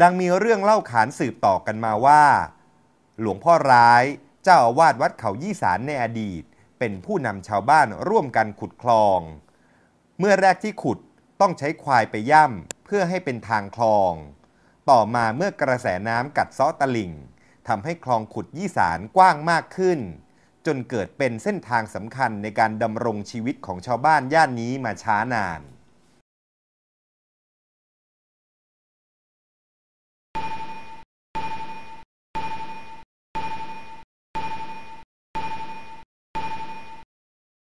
ดังมีเรื่องเล่าขานสืบต่อกันมาว่า หลวงพ่อร้าย เจ้าอาวาสวัดเขายี่สารในอดีต เป็นผู้นำชาวบ้านร่วมกันขุดคลอง เมื่อแรกที่ขุดต้องใช้ควายไปย่ำเพื่อให้เป็นทางคลอง ต่อมาเมื่อกระแสน้ำกัดซาะตลิ่งทำให้คลองขุดยี่สารกว้างมากขึ้น จนเกิดเป็นเส้นทางสำคัญในการดำรงชีวิตของชาวบ้านย่านนี้มาช้านาน